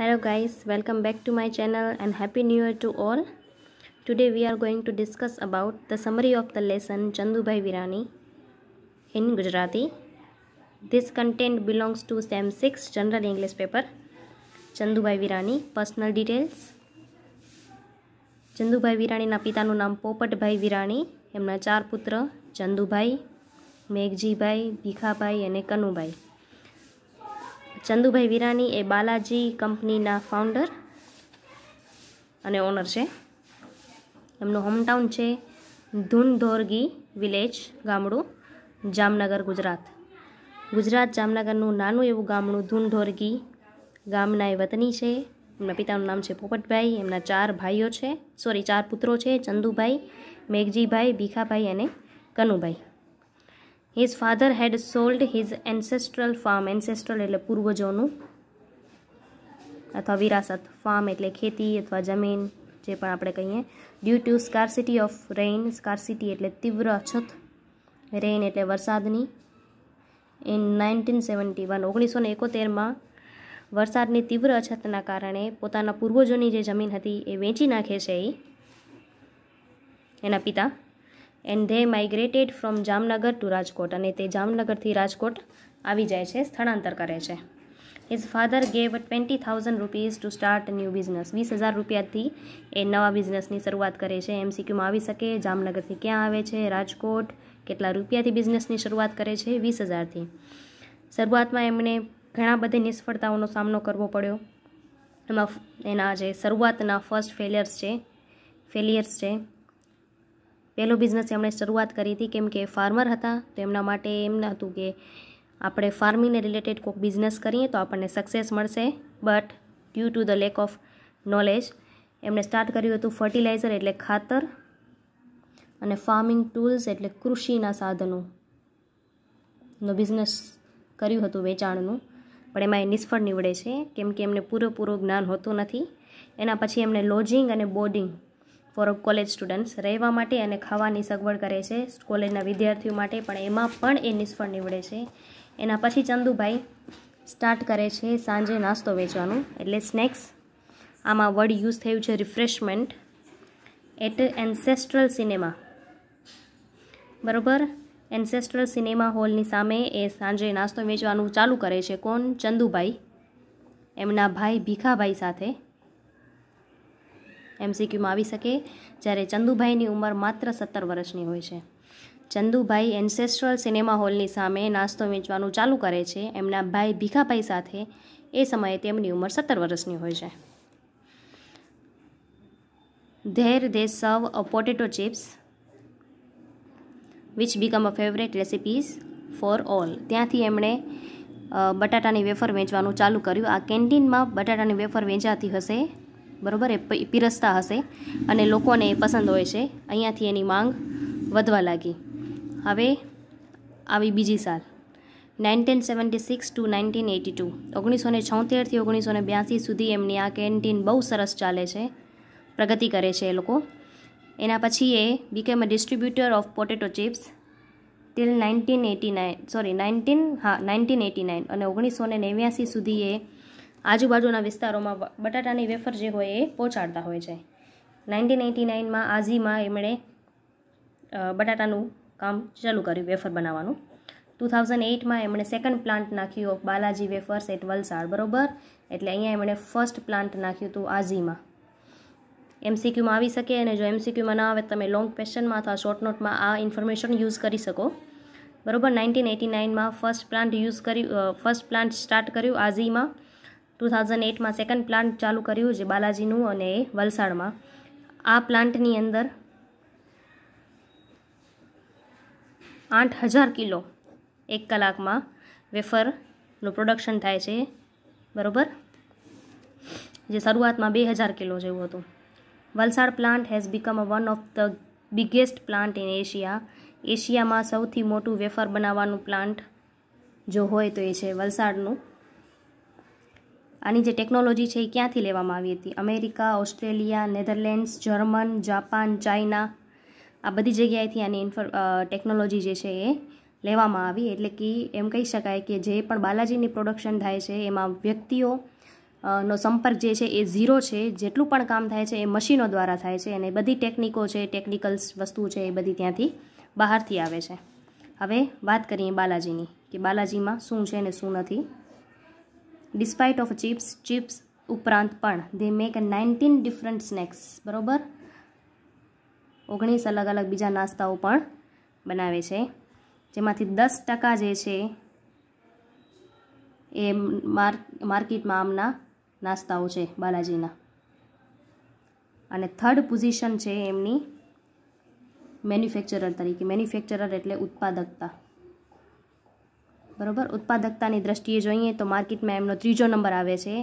Hello guys welcome back to my channel and happy new year to all today we are going to discuss about the summary of the lesson Chandubhai Virani in Gujarati this content belongs to sem six general English paper Chandubhai Virani personal details Chandubhai Virani ना पिता नाम पोपट भाई वीराणी M चार पुत्र चंदू भाई मेघजी भाई भीखा भाई कनुभा ચંદુભાઈ વિરાની એ બાલાજી કંપનીના ફાઉન્ડર અને ઓનર છે એમનું હોમટાઉન છે ધૂનધોરગી વિલેજ ગામડું જામનગર ગુજરાત ગુજરાત જામનગરનું નાનું એવું ગામડું ધૂનધોરગી ગામના એ વતની છે એમના પિતાનું નામ છે પોપટભાઈ એમના ચાર ભાઈઓ છે સોરી ચાર પુત્રો છે ચંદુભાઈ મેઘજીભાઈ ભીખાભાઈ અને Kanubhai his father had sold his ancestral farm ancestral એટલે પૂર્વજોનું અથવા વિરાસત ફાર્મ એટલે ખેતી અથવા જમીન જે પણ આપણે કહીએ due to scarcity of rain scarcity એટલે તીવ્ર અછત રેઇન એટલે વરસાદની ઇન નાઇન્ટીન સેવન્ટી વન ઓગણીસો ને એકોતેરમાં વરસાદની તીવ્ર અછતના કારણે પોતાના પૂર્વજોની જે જમીન હતી એ વેચી નાખે છે એ એના પિતા and they migrated from Jamnagar to Rajkot અને તે જામનગરથી રાજકોટ આવી જાય છે સ્થળાંતર કરે છે his father gave twenty thousand rupees to start new business વીસ હજાર રૂપિયાથી એ નવા બિઝનેસની શરૂઆત કરે છે એમસીક્યુમાં આવી શકે જામનગરથી ક્યાં આવે છે રાજકોટ કેટલા રૂપિયાથી બિઝનેસની શરૂઆત કરે છે વીસ હજારથી શરૂઆતમાં એમણે ઘણા બધી નિષ્ફળતાઓનો સામનો કરવો પડ્યો એમાં એના જે શરૂઆતના ફર્સ્ટ ફેલિયર્સ છે ફેલિયર્સ છે પહેલો બિઝનેસ એમણે શરૂઆત કરી હતી કેમ કે ફાર્મર હતા તો એમના માટે એમ હતું કે આપણે ફાર્મિંગને રિલેટેડ કોઈક બિઝનેસ કરીએ તો આપણને સક્સેસ મળશે but due to the lack of knowledge એમણે સ્ટાર્ટ કર્યું હતું ફર્ટિલાઇઝર એટલે ખાતર અને ફાર્મિંગ ટૂલ્સ એટલે કૃષિના સાધનો નો બિઝનેસ કર્યું હતું વેચાણનું પણ એમાં એ નિષ્ફળ નીવડે છે કેમ કે એમને પૂરેપૂરું જ્ઞાન હોતું નથી એના પછી એમને લોજિંગ અને બોર્ડિંગ ફોર કોલેજ સ્ટુડન્ટ્સ રહેવા માટે અને ખાવાની સગવડ કરે છે કોલેજના વિદ્યાર્થીઓ માટે પણ એમાં પણ એ નિષ્ફળ નીવડે છે એના પછી ચંદુભાઈ સ્ટાર્ટ કરે છે સાંજે નાસ્તો વેચવાનું એટલે સ્નેક્સ આમાં વર્ડ યુઝ થયું છે રિફ્રેશમેન્ટ એટ એન્સેસ્ટ્રલ સિનેમા બરોબર એન્સેસ્ટ્રલ સિનેમા હોલની સામે એ સાંજે નાસ્તો વેચવાનું ચાલુ કરે છે કોણ ચંદુભાઈ એમના ભાઈ ભીખાભાઈ સાથે એમસીક્યુમાં આવી શકે જ્યારે ચંદુભાઈની ઉંમર માત્ર સત્તર વર્ષની હોય છે ચંદુભાઈ એન્સેસ્ટ્રલ સિનેમા હોલની સામે નાસ્તો વેચવાનું ચાલુ કરે છે એમના ભાઈ ભીખાભાઈ સાથે એ સમયે તેમની ઉંમર સત્તર વર્ષની હોય છે there they serve a potato chips which become a favourite recipes for all ત્યાંથી એમણે બટાટાની વેફર વેચવાનું ચાલુ કર્યું આ કેન્ટીનમાં બટાટાની વેફર વેચાતી હશે બરાબર એ પીરસતા હશે અને લોકોને પસંદ હોય છે અહીંયાથી એની માંગ વધવા લાગી હવે આવી બીજી સાલ nineteen seventy six to nineteen eighty two ઓગણીસો ને છોતેરથી ઓગણીસો ને બ્યાસી સુધી એમની આ કેન્ટીન બહુ સરસ ચાલે છે પ્રગતિ કરે છે એ લોકો એના પછી એ became a distributor of potato chips till nineteen eighty nine sorry nineteen હા નાઇન્ટીન એટી નાઇન અને ઓગણીસો ને નેવ્યાસી સુધી એ આજુબાજુના વિસ્તારોમાં બટાટાની વેફર જે હોય એ પહોંચાડતા હોય છે નાઇન્ટીન એટી નાઇનમાં આઝીમાં એમણે બટાટાનું કામ ચાલુ કર્યું વેફર બનાવવાનું ટુ થાઉઝન્ડ એઇટમાં એમણે સેકન્ડ પ્લાન્ટ નાખ્યું બાલાજી વેફર્સ એટ વલસાડ બરોબર એટલે અહીંયા એમણે ફર્સ્ટ પ્લાન્ટ નાખ્યું હતું આઝીમાં એમસીક્યુમાં આવી શકે અને જો એમસીક્યુમાં ના આવે તમે લોંગ ક્વેશ્ચનમાં અથવા શોર્ટ નોટમાં આ ઇન્ફોર્મેશન યુઝ કરી શકો બરોબર નાઇન્ટીન એટી નાઇનમાં ફર્સ્ટ પ્લાન્ટ યુઝ કર્યું ફર્સ્ટ પ્લાન્ટ સ્ટાર્ટ કર્યું આઝીમાં ટુ થાઉઝન્ડ એટમાં સેકન્ડ પ્લાન્ટ ચાલુ કર્યું છે બાલાજીનું અને વલસાડમાં આ પ્લાન્ટની અંદર આઠ હજાર કિલો એક કલાકમાં વેફરનું પ્રોડક્શન થાય છે બરોબર જે શરૂઆતમાં બે હજાર કિલો જેવું હતું Valsad plant has become a one of the biggest plant in Asia એશિયામાં સૌથી મોટું વેફર બનાવવાનું પ્લાન્ટ જો હોય તો એ છે વલસાડનું આની જે ટેકનોલોજી છે એ ક્યાંથી લેવામાં આવી હતી America Australia Netherlands German Japan China આ બધી જગ્યાએથી આની ઇન્ફો ટેકનોલોજી જે છે એ લેવામાં આવી એટલે કે એમ કહી શકાય કે જે પણ બાલાજીની પ્રોડક્શન થાય છે એમાં વ્યક્તિઓ નો સંપર્ક જે છે એ ઝીરો છે જેટલું પણ કામ થાય છે એ મશીનો દ્વારા થાય છે અને બધી ટેકનિકો છે ટેકનિકલ્સ વસ્તુ છે એ બધી ત્યાંથી બહારથી આવે છે હવે વાત કરીએ બાલાજીની કે બાલાજીમાં શું છે ને શું નથી ડિસ્પાઇટ ઓફ ચિપ્સ ચિપ્સ ઉપરાંત પણ they make nineteen different snacks બરાબર ઓગણીસ અલગ અલગ બીજા નાસ્તાઓ પણ બનાવે છે જેમાંથી દસ ટકા જે છે એ માર્કેટમાં આમના નાસ્તાઓ છે બાલાજીના અને થર્ડ પોઝિશન છે એમની મેન્યુફેક્ચરર તરીકે મેન્યુફેક્ચરર એટલે ઉત્પાદકતા બરાબર ઉત્પાદકતાની દ્રષ્ટિએ જોઈએ તો માર્કેટમાં એમનો ત્રીજો નંબર આવે છે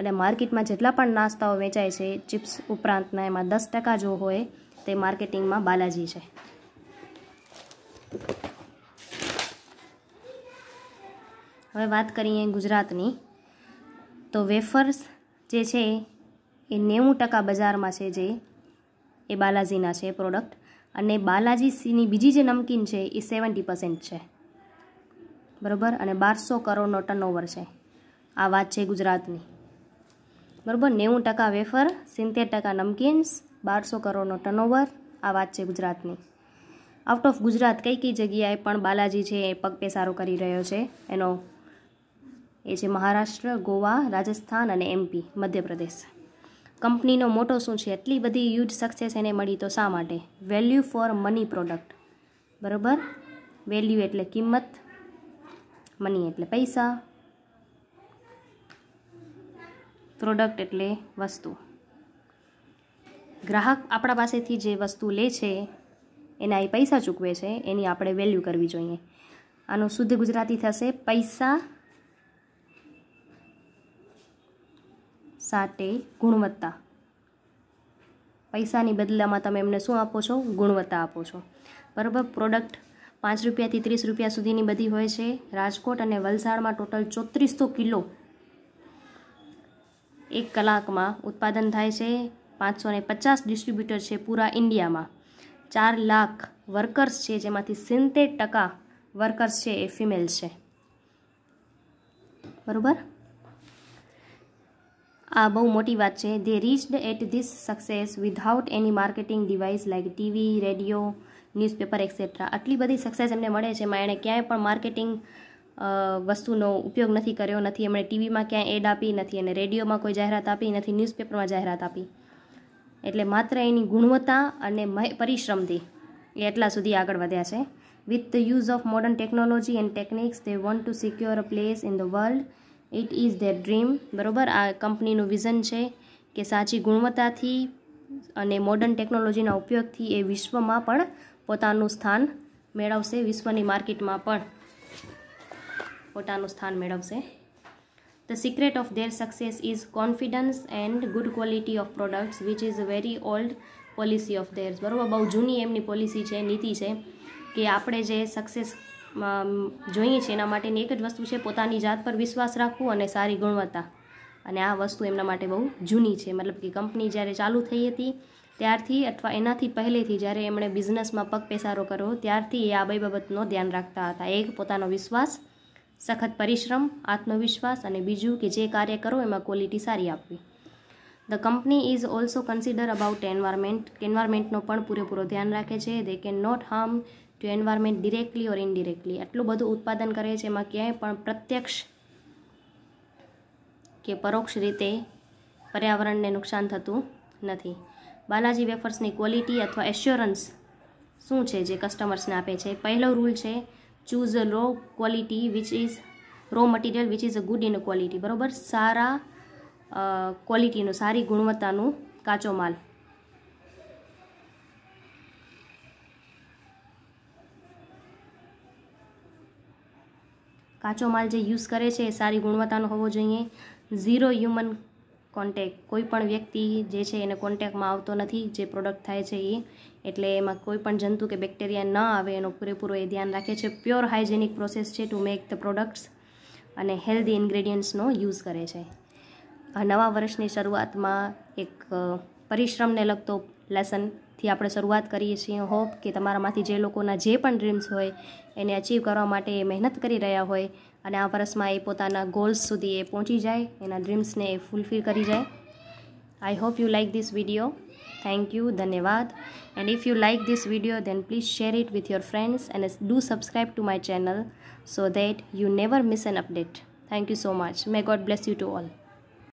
અને માર્કેટમાં જેટલા પણ નાસ્તાઓ વેચાય છે ચિપ્સ ઉપરાંતના એમાં દસ ટકા જો હોય તે માર્કેટિંગમાં બાલાજી છે હવે વાત કરીએ ગુજરાતની તો વેફર્સ જે છે એ નેવું ટકા બજારમાં છે જે એ બાલાજીના છે પ્રોડક્ટ અને બાલાજી સીની બીજી જે નમકીન છે એ સેવન્ટી પર્સન્ટ છે બરાબર અને બારસો કરોડનો ટર્નઓવર છે આ વાત છે ગુજરાતની બરાબર નેવું ટકા વેફર સિત્તેર ટકા નમકીન્સ બારસો કરોડનો ટર્નઓવર આ વાત છે ગુજરાતની આઉટ ઓફ ગુજરાત કઈ કઈ જગ્યાએ પણ બાલાજી છે એ પગપેસારો કરી રહ્યો છે એનો એ છે મહારાષ્ટ્ર ગોવા રાજસ્થાન અને એમપી મધ્યપ્રદેશ કંપનીનો મોટો શું છે એટલી બધી યુજ સક્સેસ એને મળી તો શા માટે વેલ્યુ ફોર મની પ્રોડક્ટ બરાબર વેલ્યુ એટલે કિંમત મની એટલે પૈસા પ્રોડક્ટ એટલે વસ્તુ ગ્રાહક આપણા પાસેથી જે વસ્તુ લે છે એના એ પૈસા ચૂકવે છે એની આપણે વેલ્યુ કરવી જોઈએ આનું શુદ્ધ ગુજરાતી થશે પૈસા સાથે ગુણવત્તા પૈસાની બદલામાં તમે એમને શું આપો છો ગુણવત્તા આપો છો બરાબર પ્રોડક્ટ પાંચ રૂપિયાથી ત્રીસ રૂપિયા સુધીની બધી હોય છે રાજકોટ અને વલસાડમાં ટોટલ ચોત્રીસો કિલો એક કલાકમાં ઉત્પાદન થાય છે પાંચસો ને પચાસ ડિસ્ટ્રીબ્યુટર છે પૂરા ઇન્ડિયામાં ચાર લાખ વર્કર્સ છે જેમાંથી સિત્તેર ટકા વર્કર્સ છે એ ફિમેલ છે બરાબર આ બહુ મોટી વાત છે they reached at this success without any marketing device like TV radio newspaper etcetera આટલી બધી સક્સેસ એમને મળે છે એમાં એણે ક્યાંય પણ માર્કેટિંગ વસ્તુનો ઉપયોગ નથી કર્યો નથી એમણે ટીવીમાં ક્યાંય એડ આપી નથી અને રેડિયોમાં કોઈ જાહેરાત આપી નથી ન્યૂઝપેપરમાં જાહેરાત આપી એટલે માત્ર એની ગુણવત્તા અને પરિશ્રમથી એ એટલા સુધી આગળ વધ્યા છે with the use of modern technology and techniques they want to secure a place in the world it is their dream બરોબર આ કંપનીનું વિઝન છે કે સાચી ગુણવત્તાથી અને મોડર્ન ટેકનોલોજીના ઉપયોગથી એ વિશ્વમાં પણ પોતાનું સ્થાન મેળવશે વિશ્વની માર્કેટમાં પણ પોતાનું સ્થાન મેળવશે the secret of their success is confidence and good quality of products, which is very old policy of of theirs. બરોબર બહુ જૂની એમની પોલિસી છે નીતિ છે કે આપણે જે સક્સેસ જોઈએ છે એના માટેની એક જ વસ્તુ છે પોતાની જાત પર વિશ્વાસ રાખવો અને સારી ગુણવત્તા અને આ વસ્તુ એમના માટે બહુ જૂની છે મતલબ કે કંપની જ્યારે ચાલુ થઈ હતી ત્યારથી અથવા એનાથી પહેલેથી જ્યારે એમણે બિઝનેસમાં પગ પેસારો કર્યો ત્યારથી એ આ બે બાબતનો ધ્યાન રાખતા હતા એક પોતાનો વિશ્વાસ સખત પરિશ્રમ આત્મવિશ્વાસ અને બીજું કે જે કાર્ય કરો એમાં ક્વોલિટી સારી આપવી the company is also consider about environment એન્વાયરમેન્ટનો પણ પૂરેપૂરો ધ્યાન રાખે છે they can not harm to environment directly or indirectly એટલું બધું ઉત્પાદન કરે છે એમાં ક્યાંય પણ પ્રત્યક્ષ કે પરોક્ષ રીતે પર્યાવરણને નુકસાન થતું નથી બાલાજી વેફર્સની ક્વોલિટી અથવા એશ્યોરન્સ શું છે જે કસ્ટમર્સને આપે છે પહેલો રૂલ છે choose a raw quality which is raw material which is a good in quality બરાબર સારા ક્વોલિટીનું સારી ગુણવત્તાનું કાચો માલ કાચો માલ જે યુઝ કરે છે એ સારી ગુણવત્તાનો હોવો જોઈએ ઝીરો હ્યુમન કોન્ટેક કોઈપણ વ્યક્તિ જે છે એને કોન્ટેકમાં આવતો નથી જે પ્રોડક્ટ થાય છે એ એટલે એમાં કોઈપણ જંતુ કે બેક્ટેરિયા ન આવે એનો પૂરેપૂરો એ ધ્યાન રાખે છે પ્યોર હાઇજેનિક પ્રોસેસ છે ટુ મેક ધ પ્રોડક્ટ્સ અને હેલ્ધી ઇન્ગ્રેડિયન્ટ્સનો યુઝ કરે છે નવા વર્ષની શરૂઆતમાં એક પરિશ્રમને લગતો લેસનથી આપણે શરૂઆત કરીએ છીએ હોપ કે તમારામાંથી જે લોકોના જે પણ ડ્રીમ્સ હોય એને અચીવ કરવા માટે મહેનત કરી રહ્યા હોય અને આ વર્ષમાં એ પોતાના ગોલ્સ સુધી એ પહોંચી જાય એના ડ્રીમ્સને એ ફૂલફિલ કરી જાય I hope you like this video thank you dhanyawad and if you like this video then please share it with your friends and do subscribe to my channel so that you never miss an update thank you so much may god bless you to all